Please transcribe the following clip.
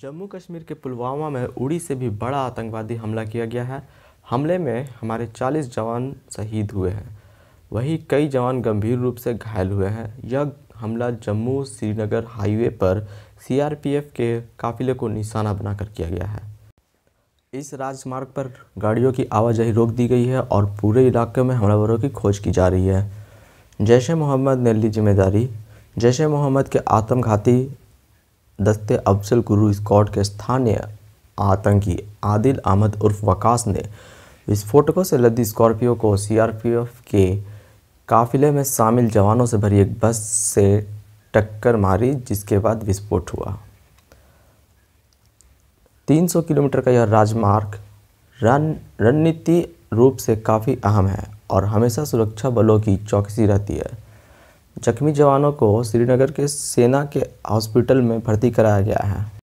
जम्मू कश्मीर के पुलवामा में उड़ी से भी बड़ा आतंकवादी हमला किया गया है हमले में हमारे 40 जवान शहीद हुए हैं वहीं कई जवान गंभीर रूप से घायल हुए हैं यह हमला जम्मू श्रीनगर हाईवे पर सीआरपीएफ के काफिले को निशाना बनाकर किया गया है इस राजमार्ग पर गाड़ियों की आवाजाही रोक दी गई है और पूरे इलाके में हमलावरों की खोज की जा रही है जैश ए मोहम्मद ने ली जिम्मेदारी जैश ए मोहम्मद के आत्मघाती दस्ते अफजल गुरु स्कॉट के स्थानीय आतंकी आदिल अहमद उर्फ वकास ने विस्फोटकों से लदी स्कॉर्पियो को सीआरपीएफ के काफिले में शामिल जवानों से भरी एक बस से टक्कर मारी जिसके बाद विस्फोट हुआ 300 किलोमीटर का यह राजमार्ग रण रणनीति रूप से काफ़ी अहम है और हमेशा सुरक्षा बलों की चौकसी रहती है जख्मी जवानों को श्रीनगर के सेना के हॉस्पिटल में भर्ती कराया गया है